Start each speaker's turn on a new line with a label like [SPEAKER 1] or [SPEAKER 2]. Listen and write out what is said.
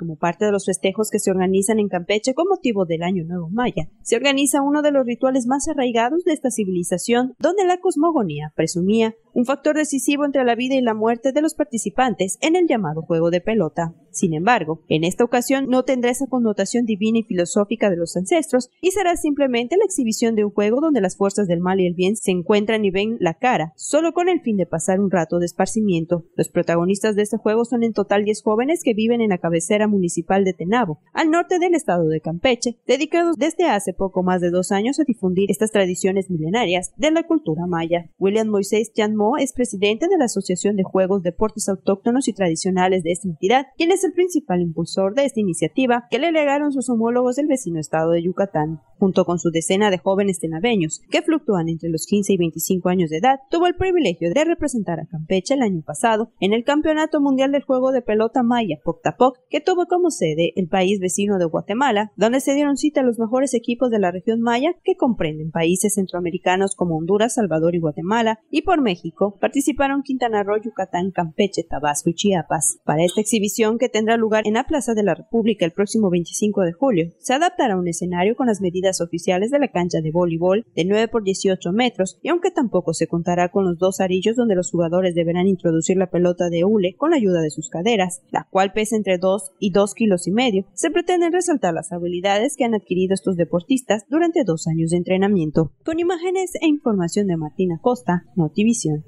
[SPEAKER 1] Como parte de los festejos que se organizan en Campeche con motivo del Año Nuevo Maya, se organiza uno de los rituales más arraigados de esta civilización, donde la cosmogonía presumía un factor decisivo entre la vida y la muerte de los participantes en el llamado juego de pelota. Sin embargo, en esta ocasión no tendrá esa connotación divina y filosófica de los ancestros y será simplemente la exhibición de un juego donde las fuerzas del mal y el bien se encuentran y ven la cara, solo con el fin de pasar un rato de esparcimiento. Los protagonistas de este juego son en total 10 jóvenes que viven en la cabecera municipal de Tenabo, al norte del estado de Campeche, dedicados desde hace poco más de dos años a difundir estas tradiciones milenarias de la cultura maya. William Moisés es presidente de la Asociación de Juegos, Deportes Autóctonos y Tradicionales de esta entidad, quien es el principal impulsor de esta iniciativa que le legaron sus homólogos del vecino estado de Yucatán. Junto con su decena de jóvenes tenabeños, que fluctúan entre los 15 y 25 años de edad, tuvo el privilegio de representar a Campeche el año pasado en el Campeonato Mundial del Juego de Pelota Maya Poctapoc, que tuvo como sede el país vecino de Guatemala, donde se dieron cita a los mejores equipos de la región maya que comprenden países centroamericanos como Honduras, Salvador y Guatemala, y por México participaron Quintana Roo, Yucatán, Campeche, Tabasco y Chiapas. Para esta exhibición, que tendrá lugar en la Plaza de la República el próximo 25 de julio, se adaptará un escenario con las medidas oficiales de la cancha de voleibol de 9 por 18 metros, y aunque tampoco se contará con los dos arillos donde los jugadores deberán introducir la pelota de hule con la ayuda de sus caderas, la cual pesa entre 2 y 2 kilos y medio, se pretenden resaltar las habilidades que han adquirido estos deportistas durante dos años de entrenamiento. Con imágenes e información de Martina Costa, Notivision.